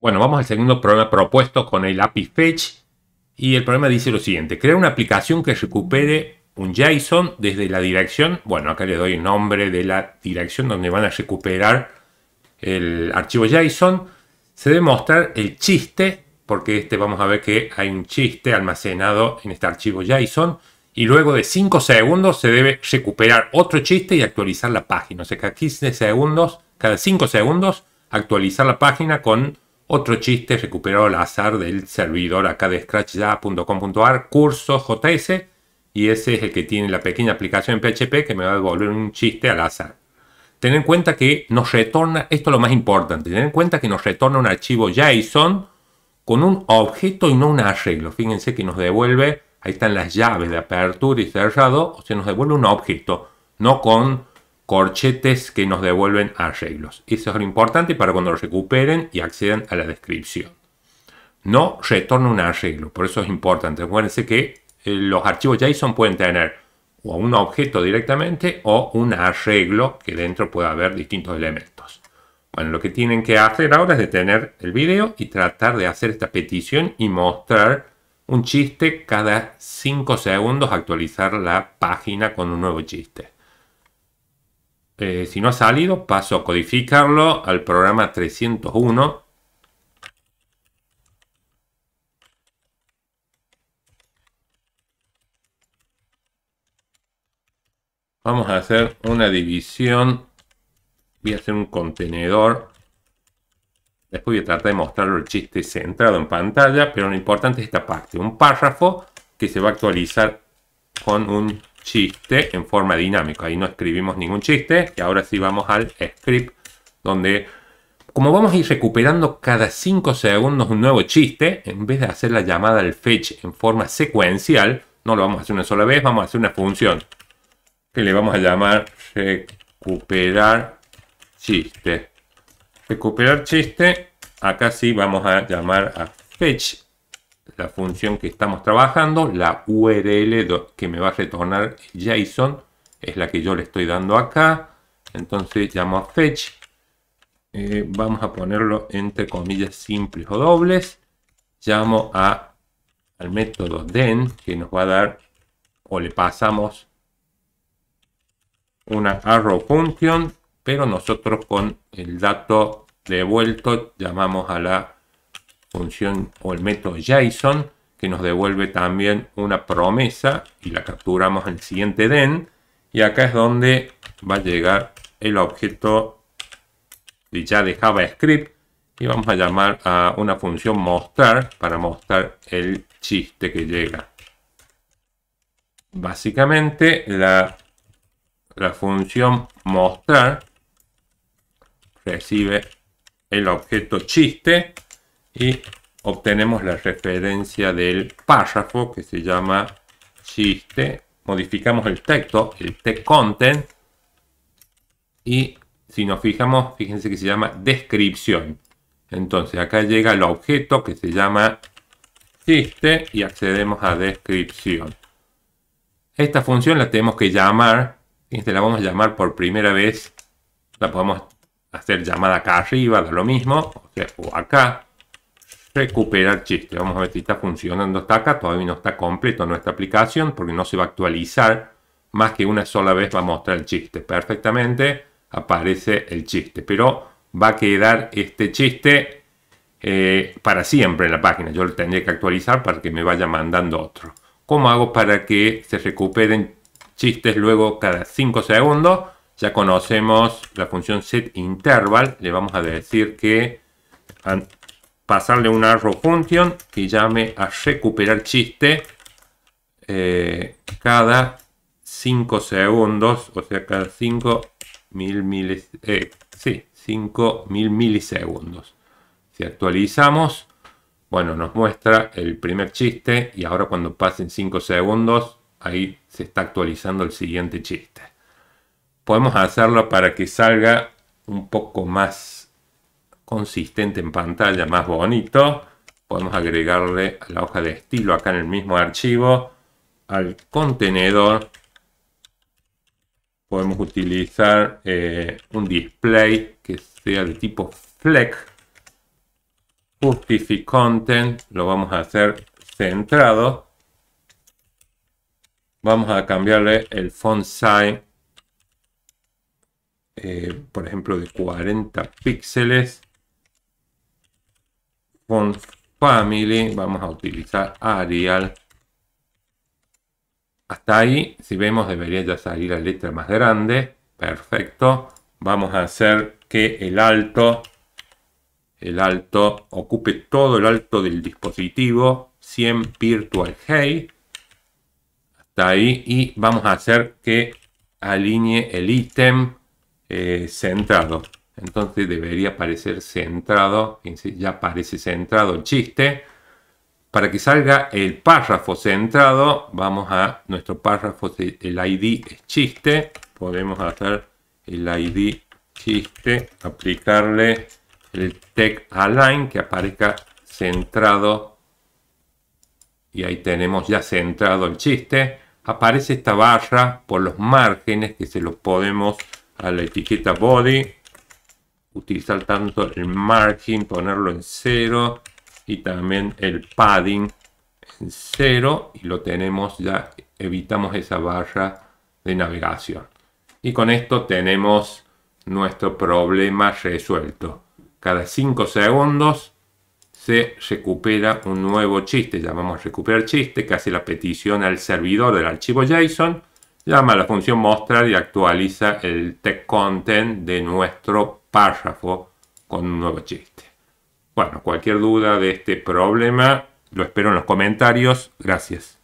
Bueno, vamos al segundo problema propuesto con el API Fetch. Y el problema dice lo siguiente, crear una aplicación que recupere un JSON desde la dirección, bueno, acá les doy el nombre de la dirección donde van a recuperar el archivo JSON, se debe mostrar el chiste, porque este vamos a ver que hay un chiste almacenado en este archivo JSON, y luego de 5 segundos se debe recuperar otro chiste y actualizar la página. O sea, cada 15 segundos, cada 5 segundos, actualizar la página con otro chiste recuperado al azar del servidor acá de scratchya.com.ar, curso JS, y ese es el que tiene la pequeña aplicación en PHP que me va a devolver un chiste al azar. Ten en cuenta que nos retorna, esto es lo más importante, tener en cuenta que nos retorna un archivo JSON con un objeto y no un arreglo. Fíjense que nos devuelve, ahí están las llaves de apertura y cerrado, o sea, nos devuelve un objeto, no con corchetes que nos devuelven arreglos. Eso es lo importante para cuando lo recuperen y accedan a la descripción. No retorna un arreglo, por eso es importante. Acuérdense que eh, los archivos JSON pueden tener o un objeto directamente o un arreglo que dentro pueda haber distintos elementos. Bueno, lo que tienen que hacer ahora es detener el video y tratar de hacer esta petición y mostrar un chiste cada 5 segundos, actualizar la página con un nuevo chiste. Eh, si no ha salido, paso a codificarlo al programa 301. Vamos a hacer una división. Voy a hacer un contenedor. Después voy a tratar de mostrar el chiste centrado en pantalla, pero lo importante es esta parte. Un párrafo que se va a actualizar con un chiste en forma dinámica. Ahí no escribimos ningún chiste. Y ahora sí vamos al script, donde como vamos a ir recuperando cada 5 segundos un nuevo chiste, en vez de hacer la llamada al fetch en forma secuencial, no lo vamos a hacer una sola vez, vamos a hacer una función que le vamos a llamar recuperar chiste. Recuperar chiste, acá sí vamos a llamar a fetch la función que estamos trabajando, la URL que me va a retornar JSON es la que yo le estoy dando acá. Entonces llamo a fetch. Eh, vamos a ponerlo entre comillas simples o dobles. Llamo a, al método den que nos va a dar o le pasamos una arrow function, pero nosotros con el dato devuelto llamamos a la función o el método JSON que nos devuelve también una promesa y la capturamos en el siguiente den. Y acá es donde va a llegar el objeto ya de JavaScript y vamos a llamar a una función mostrar para mostrar el chiste que llega. Básicamente la, la función mostrar recibe el objeto chiste y obtenemos la referencia del párrafo que se llama chiste. Modificamos el texto, el text content y si nos fijamos, fíjense que se llama descripción. Entonces acá llega el objeto que se llama chiste y accedemos a descripción. Esta función la tenemos que llamar, fíjense, la vamos a llamar por primera vez, la podemos hacer llamada acá arriba, da lo mismo, o acá, Recuperar chiste. Vamos a ver si está funcionando hasta acá. Todavía no está completo nuestra aplicación porque no se va a actualizar. Más que una sola vez va a mostrar el chiste. Perfectamente aparece el chiste. Pero va a quedar este chiste eh, para siempre en la página. Yo lo tendría que actualizar para que me vaya mandando otro. ¿Cómo hago para que se recuperen chistes luego cada 5 segundos? Ya conocemos la función setInterval. Le vamos a decir que pasarle una arrow function que llame a recuperar chiste eh, cada 5 segundos, o sea, cada 5 5 eh, mil milisegundos. Si actualizamos, bueno, nos muestra el primer chiste y ahora cuando pasen 5 segundos, ahí se está actualizando el siguiente chiste. Podemos hacerlo para que salga un poco más consistente en pantalla, más bonito. Podemos agregarle a la hoja de estilo acá en el mismo archivo, al contenedor. Podemos utilizar eh, un display que sea de tipo flex. Justify content, lo vamos a hacer centrado. Vamos a cambiarle el font size, eh, por ejemplo, de 40 píxeles con family, vamos a utilizar Arial. Hasta ahí, si vemos, debería ya salir la letra más grande. Perfecto. Vamos a hacer que el alto, el alto, ocupe todo el alto del dispositivo. 100 virtual hey. Hasta ahí. Y vamos a hacer que alinee el ítem eh, centrado. Entonces debería aparecer centrado, ya aparece centrado el chiste. Para que salga el párrafo centrado, vamos a nuestro párrafo, el ID es chiste. Podemos hacer el ID chiste, aplicarle el tag align que aparezca centrado. Y ahí tenemos ya centrado el chiste. Aparece esta barra por los márgenes que se los podemos a la etiqueta body utilizar tanto el margin, ponerlo en cero, y también el padding en cero. y lo tenemos ya, evitamos esa barra de navegación. Y con esto tenemos nuestro problema resuelto. Cada 5 segundos se recupera un nuevo chiste, llamamos recuperar chiste, que hace la petición al servidor del archivo JSON, llama a la función mostrar y actualiza el text content de nuestro párrafo con un nuevo chiste. Bueno, cualquier duda de este problema, lo espero en los comentarios. Gracias.